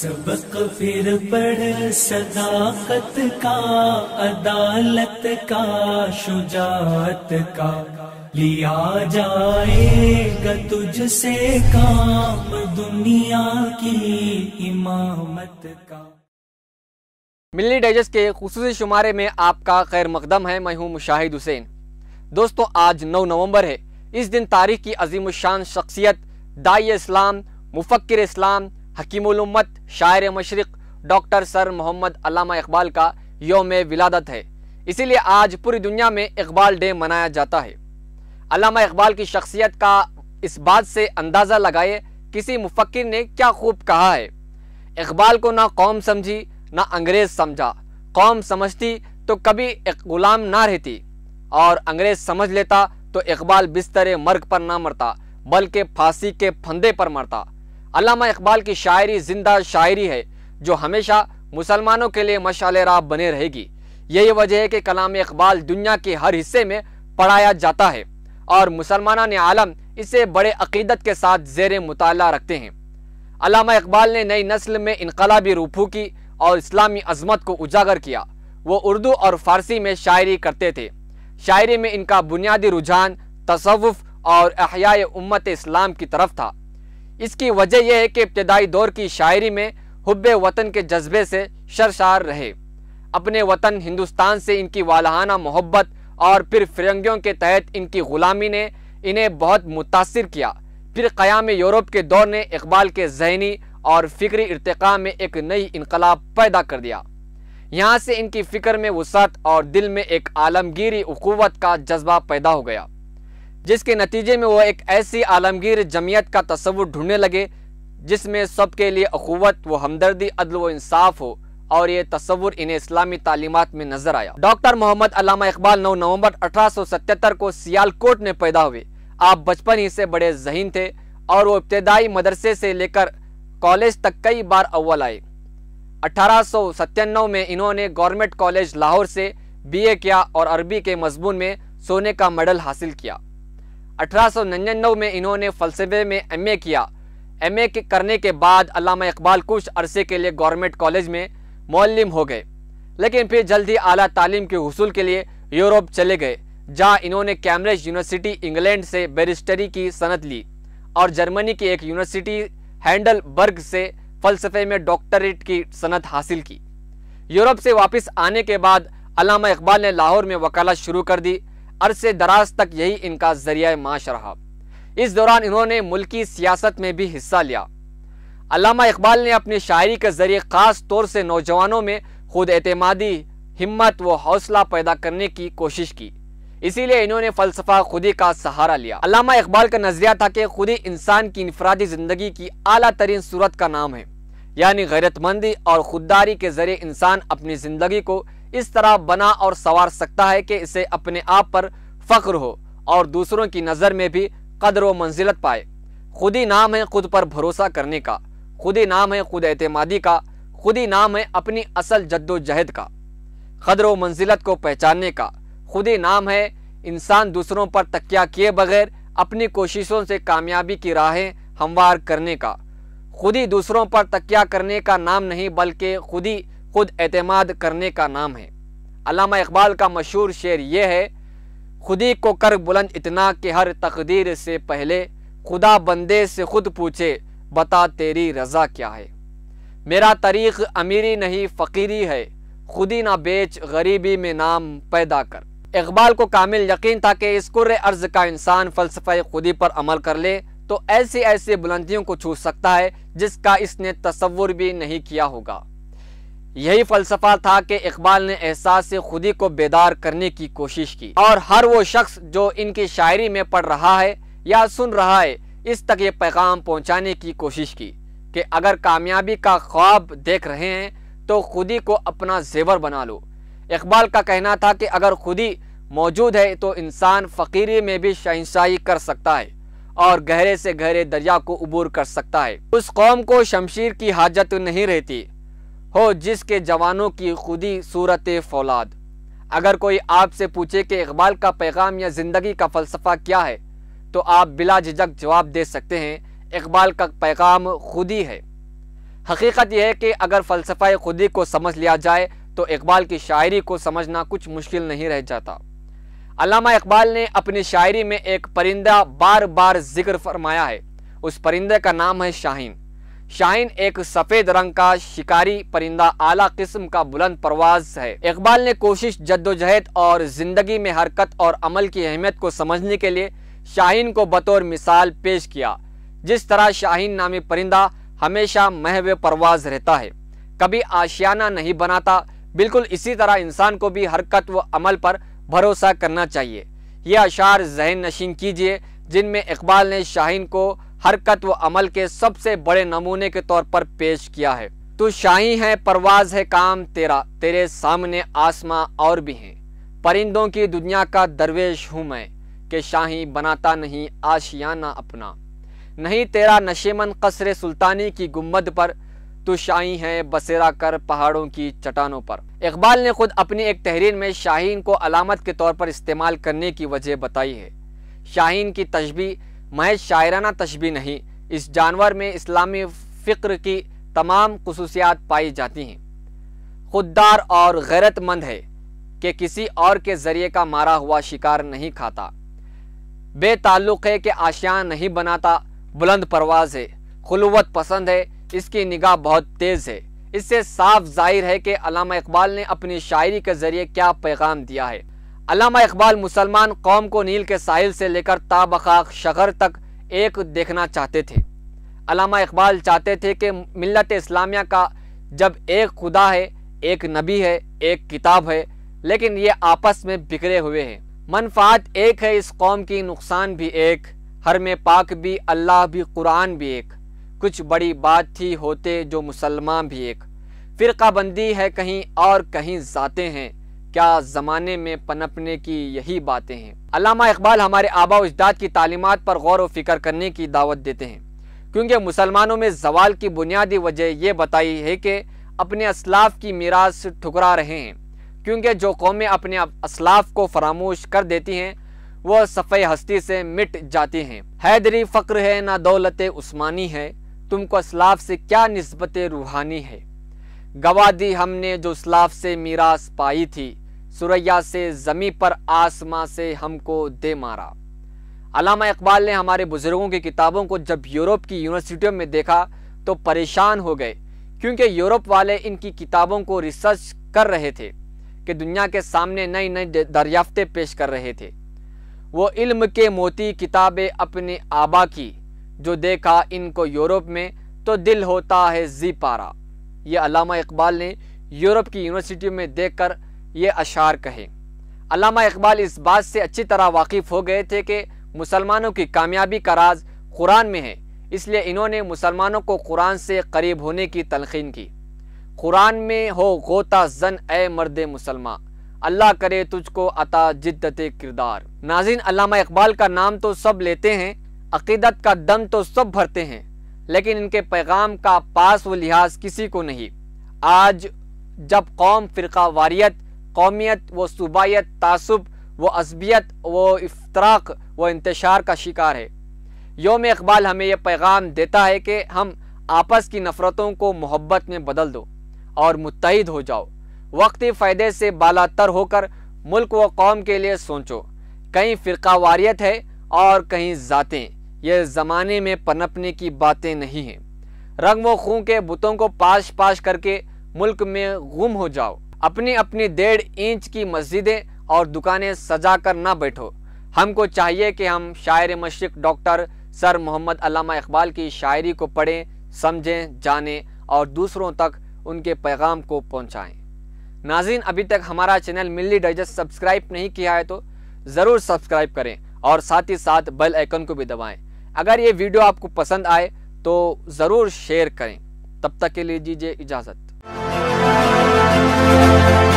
सबक फिर पढ़ सदाकत का अदालत का शुजात का लिया जाएगा तुझसे काम दुनिया की इमामत का मिलनी डाइजेस्ट के खसूस शुमारे में आपका खैर मकदम है मैं हूँ मुशाहिद हुसैन दोस्तों आज 9 नवंबर है इस दिन तारीख की अजीम शान शख्सियत दाई इस्लाम मुफक्र इस्लाम हकीमत शायर मशरक़ डॉक्टर सर मोहम्मद अलामा इकबाल का योम विलादत है इसीलिए आज पूरी दुनिया में इकबाल डे मनाया जाता है अलामा इकबाल की शख्सियत का इस बात से अंदाज़ा लगाए किसी मुफक्र ने क्या खूब कहा है इकबाल को ना कौम समझी ना अंग्रेज़ समझा कौम समझती तो कभी एक गुलाम ना रहती और अंग्रेज़ समझ लेता तो इकबाल बिस्तर मर्ग पर ना मरता बल्कि फांसी के फंदे पर मरता अलामा इकबाल की शायरी जिंदा शायरी है जो हमेशा मुसलमानों के लिए मशाल राह बने रहेगी यही वजह है कि कलाम इकबाल दुनिया के हर हिस्से में पढ़ाया जाता है और मुसलमान आलम इसे बड़े अकीदत के साथ जेर मुताल रखते हैं अलामा इकबाल ने नई नस्ल में इनकलाबी रूफू की और इस्लामी अजमत को उजागर किया वो उर्दू और फारसी में शायरी करते थे शायरी में इनका बुनियादी रुझान तसवुफ़ और अहिया उम्मत इस्लाम की तरफ था इसकी वजह यह है कि इब्तदाई दौर की शायरी में हुब वतन के जज्बे से शरशार रहे अपने वतन हिंदुस्तान से इनकी वालहाना मोहब्बत और फिर फिरंगियों के तहत इनकी ग़ुलामी ने इन्हें बहुत मुतासर किया फिर क़याम यूरोप के दौर ने इकबाल के जहनी और फ़िक्री इरतका में एक नई इनकलाब पैदा कर दिया यहाँ से इनकी फ़िक्र में वसत और दिल में एक आलमगीरी अकूवत का जज्बा पैदा हो गया जिसके नतीजे में वो एक ऐसी आलमगीर जमीयत का तस्वुर ढूंढने लगे जिसमें सबके लिए अखुवत व हमदर्दी अदल व इंसाफ हो और ये तस्वुर इन्हें इस्लामी तालीमत में नजर आया डॉक्टर मोहम्मद अलामा इकबाल 9 नवंबर 1877 को सियालकोट में पैदा हुए आप बचपन ही से बड़े जहीन थे और वो इब्तदाई मदरसे से लेकर कॉलेज तक कई बार अव्वल आए अठारह में इन्होंने गवर्नमेंट कॉलेज लाहौर से ए किया और अरबी के मजमून में सोने का मेडल हासिल किया अठारह में इन्होंने फ़लसफ़े में एमए किया एमए के करने के बाद अलामा इकबाल कुछ अरसे के लिए गवर्नमेंट कॉलेज में मौलम हो गए लेकिन फिर जल्द ही अली तालीम के हसूल के लिए यूरोप चले गए जहाँ इन्होंने कैम्ब्रिज यूनिवर्सिटी इंग्लैंड से बैरिस्टरी की सनत ली और जर्मनी की एक यूनिवर्सिटी हैंडलबर्ग से फ़लसफ़े में डॉक्टरेट की सनत हासिल की यूरोप से वापस आने के बाद अलामा इकबाल ने लाहौर में वकालत शुरू कर दी अरसे दराज तक यही इनका जरिया माश रहा इस दौरान इन्होंने मुल्की सियासत में भी हिस्सा लिया अलामा इकबाल ने अपनी शायरी के जरिए ख़ास तौर से नौजवानों में खुद एतमादी हिम्मत व हौसला पैदा करने की कोशिश की इसीलिए इन्होंने फ़लसफ़ा खुदी का सहारा लिया अलामा इकबाल का नज़रिया था कि खुदी इंसान की इनफरादी ज़िंदगी की अली तरीन सूरत का नाम है यानी गैरतमंदी और खुददारी के ज़रिए इंसान अपनी ज़िंदगी को इस तरह बना और सवार सकता है कि इसे अपने आप पर फख्र हो और दूसरों की नज़र में भी कदर व मंजिलत पाए खुद ही नाम है खुद पर भरोसा करने का खुद ही नाम है खुद एतमादी का खुद ही नाम है अपनी असल जद्दोजहद का कदर व मंजिलत को पहचानने का खुद ही नाम है इंसान दूसरों पर तकिया किए बगैर अपनी कोशिशों से कामयाबी की राहें हमवार करने का खुद ही दूसरों पर तकिया करने का नाम नहीं बल्कि खुद ही खुद एतमाद करने का नाम है अलामा इकबाल का मशहूर शेर यह है खुदी को कर बुलंद इतना कि हर तकदीर से पहले खुदा बंदे से खुद पूछे बता तेरी रज़ा क्या है मेरा तारीख अमीरी नहीं फ़कीरी है खुदी ना बेच गरीबी में नाम पैदा कर इकबाल को कामिल यकीन था कि इस कुर अर्ज़ का इंसान फ़लसफ़े खुदी पर अमल कर ले तो ऐसी ऐसी बुलंदियों को छू सकता है जिसका इसने तस्वुर भी नहीं किया होगा यही फलसफा था कि इकबाल ने एहसास से खुदी को बेदार करने की कोशिश की और हर वो शख्स जो इनकी शायरी में पढ़ रहा है या सुन रहा है इस तक ये पैगाम पहुंचाने की कोशिश की कि अगर कामयाबी का ख्वाब देख रहे हैं तो खुदी को अपना जेवर बना लो इकबाल का कहना था कि अगर खुदी मौजूद है तो इंसान फ़कीरी में भी शहनशाही कर सकता है और गहरे से गहरे दरिया को उबूर कर सकता है उस कौम को शमशीर की हाजत नहीं रहती हो जिसके जवानों की खुदी सूरत फौलाद अगर कोई आपसे पूछे कि इकबाल का पैगाम या ज़िंदगी का फ़लसफ़ा क्या है तो आप बिला झिझक जवाब दे सकते हैं इकबाल का पैगाम खुदी है हकीकत यह है कि अगर फ़लसफ़ा खुदी को समझ लिया जाए तो इकबाल की शायरी को समझना कुछ मुश्किल नहीं रह जाता अलामा इकबाल ने अपनी शायरी में एक परिंदा बार बार जिक्र फरमाया है उस परिंदे का नाम है शाहीन शाइन एक सफेद रंग का शिकारी परिंदा आला किस्म का बुलंद परवाज है इकबाल ने कोशिश जद्दोजहद और जिंदगी में हरकत और अमल की अहमियत को समझने के लिए शाहीन को बतौर मिसाल पेश किया जिस तरह शाहीन नामी परिंदा हमेशा महव परवाज रहता है कभी आशियाना नहीं बनाता बिल्कुल इसी तरह इंसान को भी हरकत व अमल पर भरोसा करना चाहिए यह अशार जहन नशीन कीजिए जिनमें इकबाल ने शाहीन को हरकत व अमल के सबसे बड़े नमूने के तौर पर पेश किया है तू शाही है परवाज है काम तेरा तेरे सामने आसमां और भी हैं परिंदों की दुनिया का दरवेश हूँ मैं के शाही बनाता नहीं आशियाना अपना नहीं तेरा नशेमन कसर सुल्तानी की गुम्बद पर तो शाही है बसेरा कर पहाड़ों की चट्टानों पर इकबाल ने खुद अपनी एक तहरीर में शाहीन को अलामत के तौर पर इस्तेमाल करने की वजह बताई है शाहीन की तशबी महज शायराना तशबी नहीं इस जानवर में इस्लामी फ़िक्र की तमाम खसूसियात पाई जाती हैं खुददार और गैरतमंद है कि किसी और के ज़रिए का मारा हुआ शिकार नहीं खाता बेताल्लुक़ है कि आशियान नहीं बनाता बुलंद परवाज है खलवत पसंद है इसकी निगाह बहुत तेज़ है इससे साफ जाहिर है कि अलामा इकबाल ने अपनी शायरी के ज़रिए क्या पैगाम दिया है अलामा इकबाल मुसलमान कौम को नील के साहिल से लेकर ताबखा शहर तक एक देखना चाहते थे अलामा इकबाल चाहते थे कि मिलत इस्लामिया का जब एक खुदा है एक नबी है एक किताब है लेकिन ये आपस में बिखरे हुए हैं मनफात एक है इस कौम की नुकसान भी एक हर में पाक भी अल्लाह भी कुरान भी एक कुछ बड़ी बात थी होते जो मुसलमान भी एक फिर बंदी है कहीं और कहीं जाते हैं क्या ज़माने में पनपने की यही बातें हैं अलामा इकबाल हमारे आबा उजदाद की तालीमत पर गौर व फिक्र करने की दावत देते हैं क्योंकि मुसलमानों में जवाल की बुनियादी वजह ये बताई है कि अपने असलाफ की मीरास ठुकरा रहे हैं क्योंकि जो कौमें अपने असलाफ को फरामोश कर देती हैं वह सफ़े हस्ती से मिट जाती हैं हैदरी फ़क्र है ना दौलत उस्मानी है तुमको असलाफ से क्या नस्बत रूहानी है गवादी हमने जो असलाफ से मीरास पाई थी सुरैया से ज़मी पर आसमां से हमको दे मारा अलामा इकबाल ने हमारे बुज़ुर्गों की किताबों को जब यूरोप की यूनिवर्सिटियों में देखा तो परेशान हो गए क्योंकि यूरोप वाले इनकी किताबों को रिसर्च कर रहे थे कि दुनिया के सामने नई नई दरियाफ्तें पेश कर रहे थे वो इल्म के मोती किताबें अपने आबा की जो देखा इनको यूरोप में तो दिल होता है जी पारा ये अलामा इकबाल ने यूरोप की यूनिवर्सिटी में देखकर ये अशार कहे अलामा इकबाल इस बात से अच्छी तरह वाकिफ़ हो गए थे कि मुसलमानों की कामयाबी का राज कुरान में है इसलिए इन्होंने मुसलमानों को कुरान से करीब होने की तलखीन की कुरान में हो गोता जन ए मर्द मुसलमान अल्लाह करे तुझको अता जिद्दत किरदार नाजिन अलामा इकबाल का नाम तो सब लेते हैं अकीदत का दम तो सब भरते हैं लेकिन इनके पैगाम का पास व लिहाज किसी को नहीं आज जब कौम फ़िरका वारियत कौमियत व सूबाइत तसब व असबियत व इफ्तराक व इंतशार का शिकार है योम इकबाल हमें यह पैगाम देता है कि हम आपस की नफ़रतों को मोहब्बत में बदल दो और मुतहद हो जाओ वक्ती फ़ायदे से बाला तर होकर मुल्क व कौम के लिए सोचो कहीं फ़िरकावारीत है और कहीं ज़ातें यह ज़माने में पनपने की बातें नहीं हैं रंग व खूँ के बुतों को पाश पाश करके मुल्क में गुम हो जाओ अपनी अपनी डेढ़ इंच की मस्जिदें और दुकानें सजा कर ना बैठो हमको चाहिए कि हम शायर मशरक डॉक्टर सर मोहम्मद अलामा इकबाल की शायरी को पढ़ें समझें जानें और दूसरों तक उनके पैगाम को पहुंचाएं। नाजिन अभी तक हमारा चैनल मिल्ली डाइजेस्ट सब्सक्राइब नहीं किया है तो ज़रूर सब्सक्राइब करें और साथ ही साथ बेल आइकन को भी दबाएं। अगर ये वीडियो आपको पसंद आए तो ज़रूर शेयर करें तब तक के लिए दीजिए इजाज़त Música